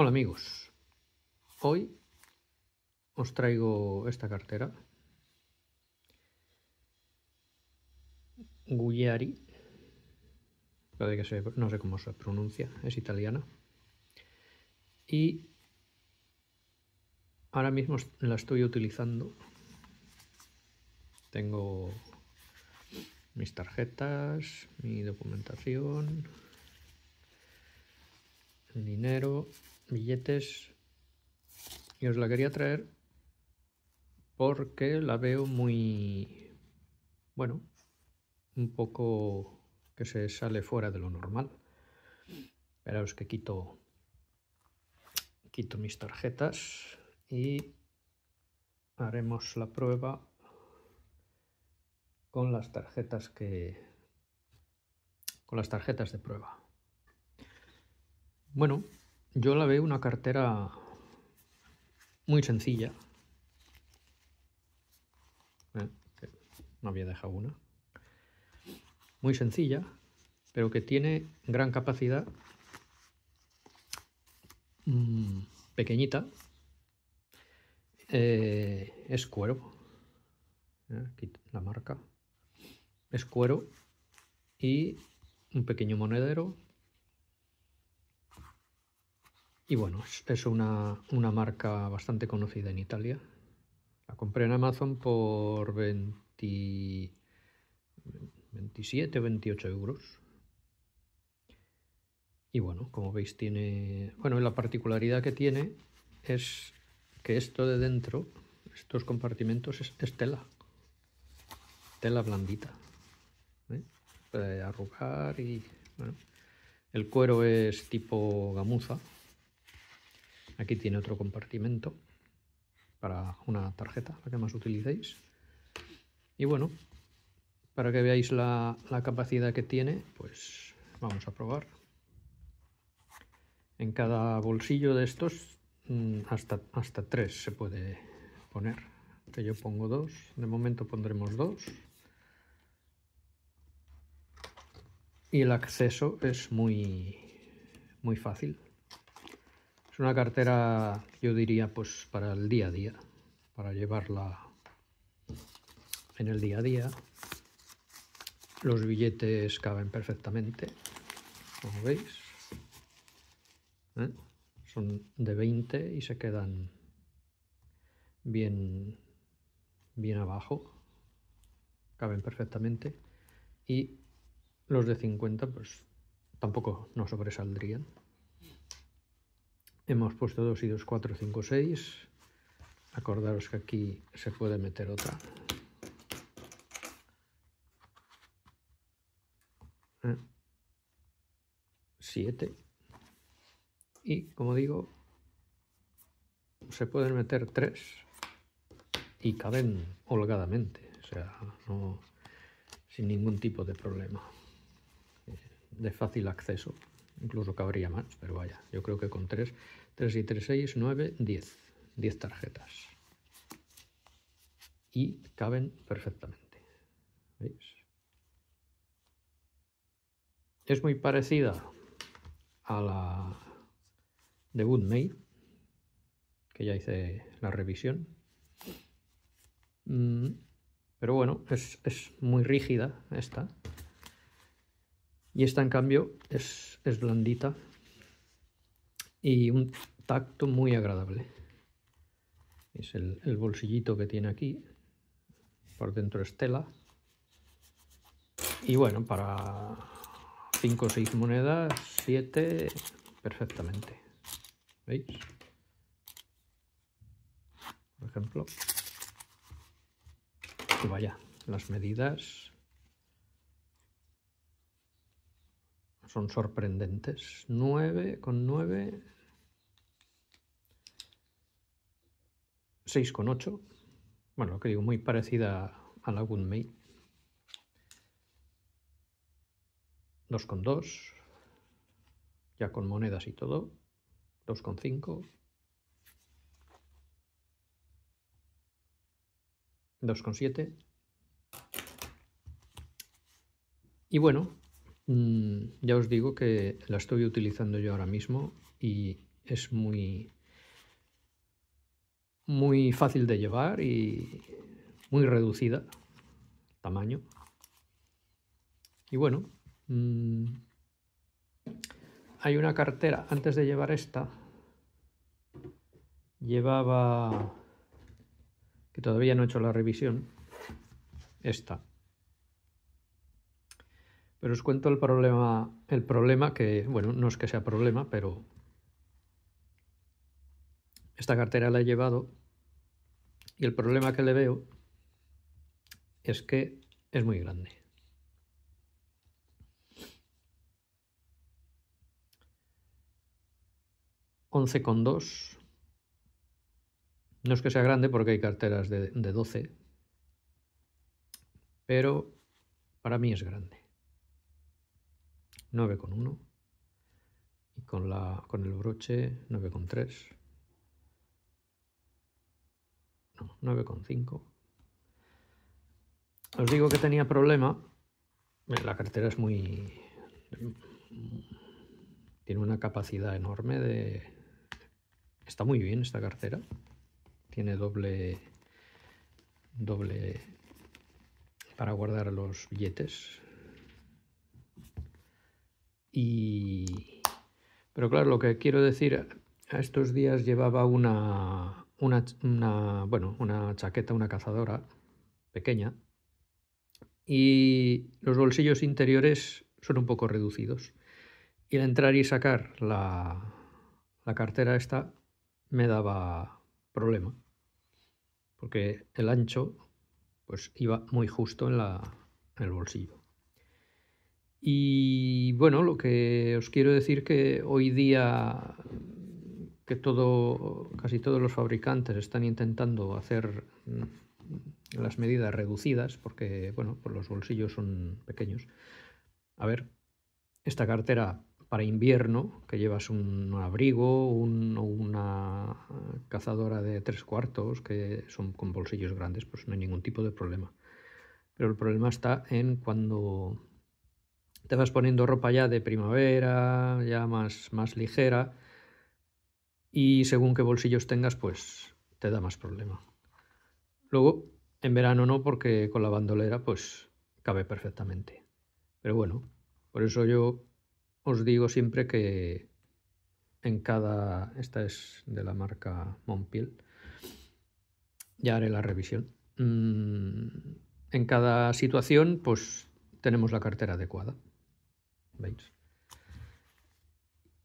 Hola amigos, hoy os traigo esta cartera Gugliari, no sé cómo se pronuncia, es italiana y ahora mismo la estoy utilizando. Tengo mis tarjetas, mi documentación, dinero billetes y os la quería traer porque la veo muy, bueno, un poco que se sale fuera de lo normal. Esperaos que quito, quito mis tarjetas y haremos la prueba con las tarjetas que con las tarjetas de prueba. Bueno, yo la veo una cartera muy sencilla. Eh, no había dejado una. Muy sencilla, pero que tiene gran capacidad. Mm, pequeñita. Eh, es cuero. Eh, aquí la marca. Es cuero y un pequeño monedero y bueno, es, una, marca bastante conocida en Italia. La compré en Amazon por 20, 27, 28 euros. Y bueno, como veis tiene... Bueno, la particularidad que tiene es que esto de dentro, estos compartimentos, es, tela. Tela blandita. ¿eh? Puede arrugar y... El cuero es tipo gamuza, Aquí tiene otro compartimento para una tarjeta, la que más utilicéis. Y bueno, para que veáis la, capacidad que tiene, pues vamos a probar. En cada bolsillo de estos mm, hasta, hasta tres se puede poner. Que este yo pongo dos. De momento pondremos dos. Y el acceso es muy, muy fácil. Es una cartera, yo diría, pues para el día a día, para llevarla en el día a día. Los billetes caben perfectamente, como veis. ¿eh? Son de 20 y se quedan bien, bien abajo. Caben perfectamente. Y los de 50, pues tampoco no sobresaldrían. Hemos puesto 2 y 2, 4, 5, 6. Acordaros que aquí se puede meter otra. 7. Ah. Y como digo, se pueden meter 3 y caben holgadamente, o sea, no, sin ningún tipo de problema, eh, de fácil acceso incluso cabría más, pero vaya, yo creo que con 3, 3 y 3, 6, 9, 10, 10 tarjetas. Y caben perfectamente. ¿Veis? Es muy parecida a la de Woodmay, que ya hice la revisión. Mm, pero bueno, es, es muy rígida esta. Y esta, en cambio, es, blandita y un tacto muy agradable. Es el, el bolsillito que tiene aquí. Por dentro es tela. Y bueno, para 5 o 6 monedas, 7, perfectamente. ¿Veis? Por ejemplo. vaya, las medidas son sorprendentes. 9 con 9, 6 con 8. Bueno, lo que digo, muy parecida a la May. 2 con 2, ya con monedas y todo. 2 con 5. 2 con 7 Y bueno, Mm, ya os digo que la estoy utilizando yo ahora mismo y es muy, muy fácil de llevar y muy reducida tamaño. Y bueno, mm, hay una cartera, antes de llevar esta, llevaba, que todavía no he hecho la revisión, esta. Pero os cuento el problema, el problema que, bueno, no es que sea problema, pero esta cartera la he llevado y el problema que le veo es que es muy grande. 11,2. con No es que sea grande porque hay carteras de, de 12, pero para mí es grande. 9,1 y con, la, con el broche 9,3. No, 9,5. Os digo que tenía problema. La cartera es muy... Tiene una capacidad enorme de... Está muy bien esta cartera. Tiene doble... Doble... Para guardar los billetes, y... Pero claro, lo que quiero decir, a estos días llevaba una, una, bueno, una chaqueta, una cazadora pequeña, y los bolsillos interiores son un poco reducidos. Y al entrar y sacar la, la cartera esta me daba problema, porque el ancho pues iba muy justo en, la, en el bolsillo. Y bueno, lo que os quiero decir que hoy día que todo, casi todos los fabricantes están intentando hacer mm, las medidas reducidas porque bueno, pues los bolsillos son pequeños. A ver, esta cartera para invierno, que llevas un abrigo, un, una cazadora de tres cuartos, que son con bolsillos grandes, pues no hay ningún tipo de problema. Pero el problema está en cuando te vas poniendo ropa ya de primavera, ya más, más ligera, y según qué bolsillos tengas, pues te da más problema. Luego, en verano no, porque con la bandolera pues cabe perfectamente. Pero bueno, por eso yo os digo siempre que en cada... Esta es de la marca Montpel, Ya haré la revisión. Mm, en cada situación pues tenemos la cartera adecuada. ¿Veis?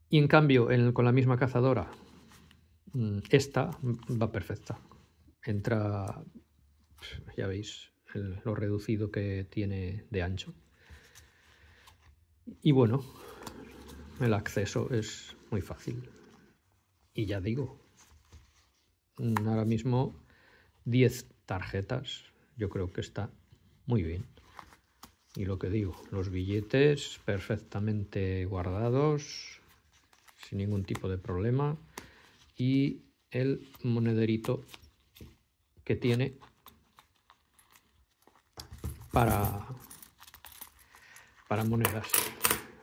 Y en cambio, con la misma cazadora, mm, esta va perfecta. Entra, ya veis, lo reducido que tiene de ancho. Y bueno, el acceso es muy fácil. Y ya digo, mm, ahora mismo 10 tarjetas, yo creo que está muy bien. Y lo que digo, los billetes perfectamente guardados, sin ningún tipo de problema. Y el monederito que tiene para, para monedas.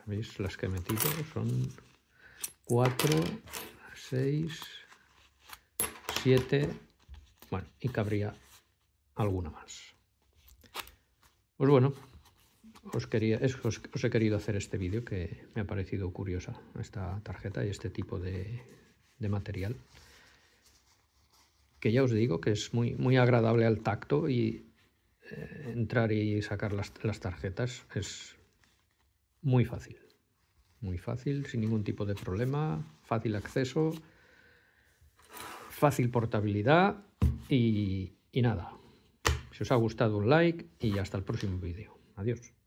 ¿Veis? Las que he metido son 4, 6, 7, bueno, y cabría alguna más. Pues bueno, os, quería, os, he querido hacer este vídeo que me ha parecido curiosa esta tarjeta y este tipo de, material que ya os digo que es muy, muy agradable al tacto y eh, entrar y sacar las, tarjetas es muy fácil. Muy fácil, sin ningún tipo de problema, fácil acceso, fácil portabilidad y nada. Si os ha gustado un like y hasta el próximo vídeo. Adiós.